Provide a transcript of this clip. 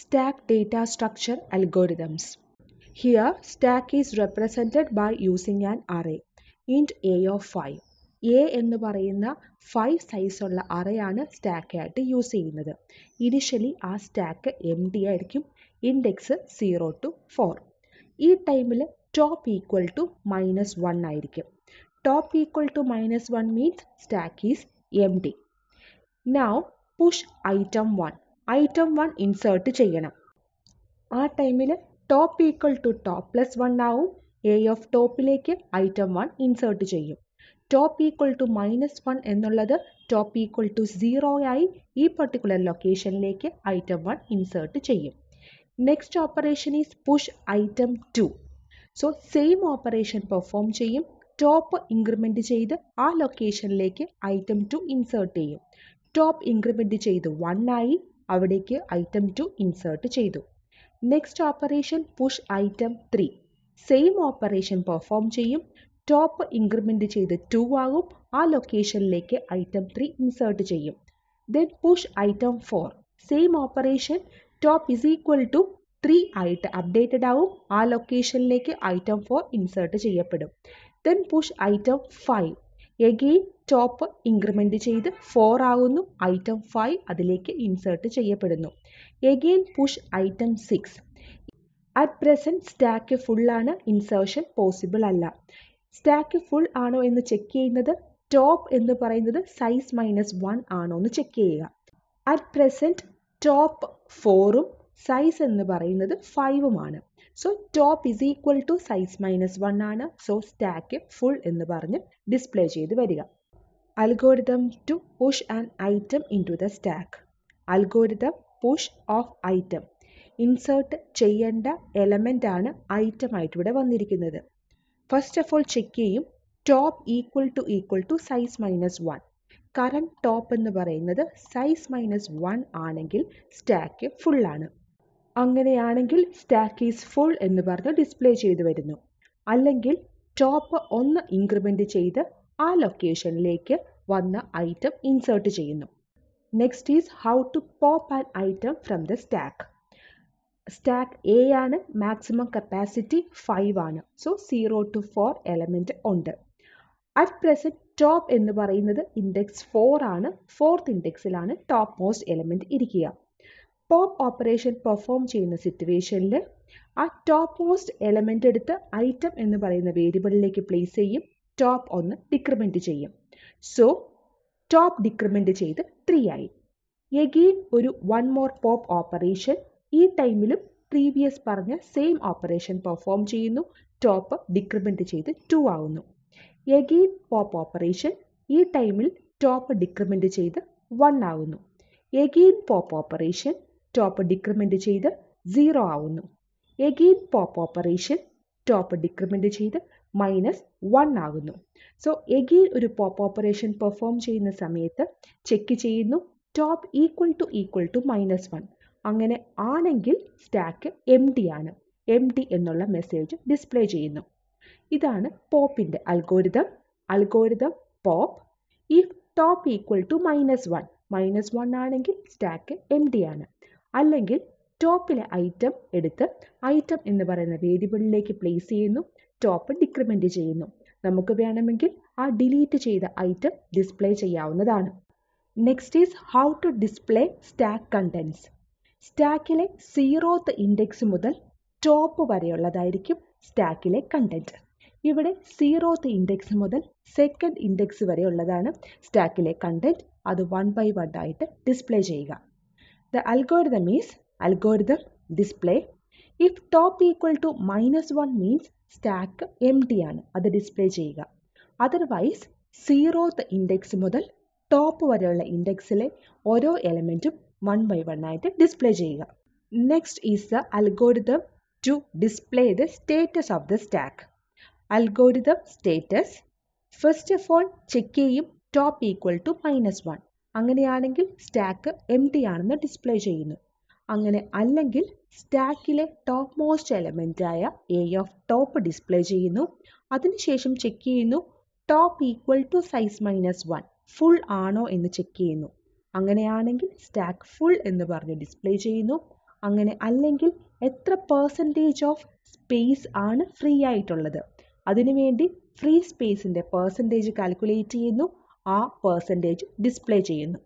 stack data structure algorithms. Here, stack is represented by using an array int a of 5. A എന്ന് പറയുന്ന five സൈസുള്ള അറയാണ് സ്റ്റാക്കായിട്ട് use ചെയ്യുന്നത് ഇനിഷ്യലി ആ സ്റ്റാക്ക് എം ഡി ആയിരിക്കും ഇൻഡെക്സ് സീറോ ടു ഫോർ ഈ ടൈമിൽ top equal to minus one ആയിരിക്കും top equal to minus one means stack is empty now push item one item one insert ചെയ്യണം ആ ടൈമിൽ top equal to top plus one ആവും A of ടോപ്പിലേക്ക് item one insert ചെയ്യും top equal to minus one എന്നുള്ളത് top equal to zero ആയി ഈ particular ലൊക്കേഷനിലേക്ക് ഐറ്റം വൺ ഇൻസേർട്ട് ചെയ്യും next operation is push item two so same operation perform ചെയ്യും top increment ചെയ്ത് ആ ലൊക്കേഷനിലേക്ക് ഐറ്റം ടു ഇൻസേർട്ട് ചെയ്യും ടോപ്പ് ഇൻക്രിമെൻറ്റ് ചെയ്ത് വൺ ആയി അവിടേക്ക് ഐറ്റം ടു ഇൻസേർട്ട് ചെയ്തു next operation push item three same operation perform ചെയ്യും ടോപ്പ് ഇൻക്രിമെൻ്റ് ചെയ്ത് ടു ആകും ആ ലൊക്കേഷനിലേക്ക് ഐറ്റം ത്രീ ഇൻസേർട്ട് ചെയ്യും then push item four same operation top is equal to three ആയിട്ട് അപ്ഡേറ്റഡ് ആവും ആ ലൊക്കേഷനിലേക്ക് ഐറ്റം ഫോർ ഇൻസേർട്ട് ചെയ്യപ്പെടും then push item five again top increment ചെയ്ത് ഫോർ ആകുന്നു ഐറ്റം ഫൈവ് അതിലേക്ക് ഇൻസേർട്ട് ചെയ്യപ്പെടുന്നു again push item six at present stack ഫുള്ളാണ് ഇൻസേർഷൻ പോസിബിൾ അല്ല സ്റ്റാക്ക് ഫുൾ ആണോ എന്ന് ചെക്ക് ചെയ്യുന്നത് ടോപ്പ് എന്ന് പറയുന്നത് സൈസ് മൈനസ് വൺ ആണോ എന്ന് ചെക്ക് ചെയ്യുക അറ്റ് പ്രസൻറ്റ് ടോപ്പ് ഫോറും സൈസ് എന്ന് പറയുന്നത് ആണ് so top is equal to size minus one ആണ് സോ സ്റ്റാക്ക് ഫുൾ എന്ന് പറഞ്ഞ് ഡിസ്പ്ലേ ചെയ്ത് വരിക algorithm to push an item into the stack algorithm push of item insert ചെയ്യേണ്ട എലമെൻ്റ് ആണ് ഐറ്റം ആയിട്ട് ഇവിടെ വന്നിരിക്കുന്നത് ഫസ്റ്റ് ഓഫ് ഓൾ ചെക്ക് ചെയ്യും top equal to equal to size minus one current top എന്ന് പറയുന്നത് സൈസ് മൈനസ് വൺ ആണെങ്കിൽ stack ഫുള്ളാണ് അങ്ങനെയാണെങ്കിൽ സ്റ്റാക്ക് ഈസ് ഫുൾ എന്ന് പറഞ്ഞ് ഡിസ്പ്ലേ ചെയ്തു വരുന്നു അല്ലെങ്കിൽ ടോപ്പ് ഒന്ന് ഇൻക്രിമെൻറ്റ് ചെയ്ത് ആ ലൊക്കേഷനിലേക്ക് വന്ന ഐറ്റം ഇൻസേർട്ട് ചെയ്യുന്നു next is how to pop an item from the stack stack a ആണ് മാക്സിമം കപ്പാസിറ്റി ഫൈവ് ആണ് so zero to four element ഉണ്ട് അറ്റ് പ്രസൻറ്റ് ടോപ്പ് എന്ന് പറയുന്നത് ഇൻഡെക്സ് ഫോർ ആണ് ഫോർത്ത് ഇൻഡെക്സിലാണ് ടോപ്പ് മോസ്റ്റ് എലമെൻറ്റ് ഇരിക്കുക pop operation perform ചെയ്യുന്ന സിറ്റുവേഷനിൽ ആ ടോപ്പ് മോസ്റ്റ് എലമെൻ്റ് എടുത്ത് ഐറ്റം എന്ന് പറയുന്ന വേരിയബിളിലേക്ക് പ്ലേസ് ചെയ്യും ടോപ്പ് ഒന്ന് ഡിക്രിമെൻ്റ് ചെയ്യും സോ ടോപ്പ് ഡിക്രിമെൻ്റ് ചെയ്ത് ത്രീ ആയി എഗെയിൻ ഒരു വൺ മോർ പോപ്പ് ഓപ്പറേഷൻ ഈ ടൈമിലും പ്രീവിയസ് പറഞ്ഞ സെയിം ഓപ്പറേഷൻ പെർഫോം ചെയ്യുന്നു ടോപ്പ് ഡിക്രിമെൻ്റ് ചെയ്ത് ടു ആവുന്നു എഗെയിൻ പോപ്പ് ഓപ്പറേഷൻ ഈ ടൈമിൽ ടോപ്പ് ഡിക്രിമെൻ്റ് ചെയ്ത് വൺ ആവുന്നു again pop operation top decrement ചെയ്ത് സീറോ ആവുന്നു again pop operation top decrement ചെയ്ത് മൈനസ് വൺ ആകുന്നു സോ എഗെയിൻ ഒരു പോപ്പ് ഓപ്പറേഷൻ പെർഫോം ചെയ്യുന്ന സമയത്ത് ചെക്ക് ചെയ്യുന്നു top equal to equal to minus one അങ്ങനെ ആണെങ്കിൽ സ്റ്റാക്ക് എം ഡി ആണ് എം ഡി എന്നുള്ള മെസ്സേജ് ഡിസ്പ്ലേ ചെയ്യുന്നു ഇതാണ് പോപ്പിൻ്റെ അൽഗോരിതം അൽഗോരിതം പോപ്പ് ഈ top equal to minus one minus one ആണെങ്കിൽ സ്റ്റാക്ക് എം ഡി ആണ് അല്ലെങ്കിൽ ടോപ്പിലെ ഐറ്റം എടുത്ത് ഐറ്റം എന്ന് പറയുന്ന വേരിയബിളിലേക്ക് പ്ലേസ് ചെയ്യുന്നു ടോപ്പ് ഡിക്രിമെൻ്റ് ചെയ്യുന്നു നമുക്ക് വേണമെങ്കിൽ ആ ഡിലീറ്റ് ചെയ്ത ഐറ്റം ഡിസ്പ്ലേ ചെയ്യാവുന്നതാണ് next is how to display stack contents സ്റ്റാക്കിലെ സീറോത്ത് ഇൻഡെക്സ് മുതൽ ടോപ്പ് വരെയുള്ളതായിരിക്കും സ്റ്റാക്കിലെ കണ്ടൻറ്റ് ഇവിടെ സീറോത്ത് ഇൻഡെക്സ് മുതൽ സെക്കൻഡ് ഇൻഡെക്സ് വരെയുള്ളതാണ് സ്റ്റാക്കിലെ കണ്ടൻറ്റ് അത് വൺ ബൈ വൺ ആയിട്ട് ഡിസ്പ്ലേ ചെയ്യുക The algorithm is algorithm display. If top equal to minus 1 means stack empty ആണ് അത് ഡിസ്പ്ലേ ചെയ്യുക അതർവൈസ് സീറോത്ത് ഇൻഡെക്സ് മുതൽ ടോപ്പ് വരെയുള്ള ഇൻഡെക്സിലെ ഓരോ എലമെൻറ്റും വൺ ബൈ വൺ ആയിട്ട് ഡിസ്പ്ലേ ചെയ്യുക next is the algorithm to display the status of the stack algorithm status first of all check ചെയ്യും top equal to minus one അങ്ങനെയാണെങ്കിൽ സ്റ്റാക്ക് എം ടി ആണെന്ന് ഡിസ്പ്ലേ ചെയ്യുന്നു അങ്ങനെ അല്ലെങ്കിൽ സ്റ്റാക്കിലെ ടോപ്പ് മോസ്റ്റ് ആയ എ ഓഫ് ടോപ്പ് ഡിസ്പ്ലേ ചെയ്യുന്നു അതിനുശേഷം ചെക്ക് ചെയ്യുന്നു top equal to size minus one full ആണോ എന്ന് ചെക്ക് ചെയ്യുന്നു അങ്ങനെയാണെങ്കിൽ സ്റ്റാക്ക് ഫുൾ എന്ന് പറഞ്ഞ് ഡിസ്പ്ലേ ചെയ്യുന്നു അങ്ങനെ അല്ലെങ്കിൽ എത്ര പേഴ്സൻറ്റേജ് ഓഫ് സ്പേസ് ആണ് ഫ്രീ ആയിട്ടുള്ളത് അതിനുവേണ്ടി ഫ്രീ സ്പേസിൻ്റെ പേഴ്സൻറ്റേജ് കാൽക്കുലേറ്റ് ചെയ്യുന്നു ആ പേഴ്സൻറ്റേജ് ഡിസ്പ്ലേ ചെയ്യുന്നു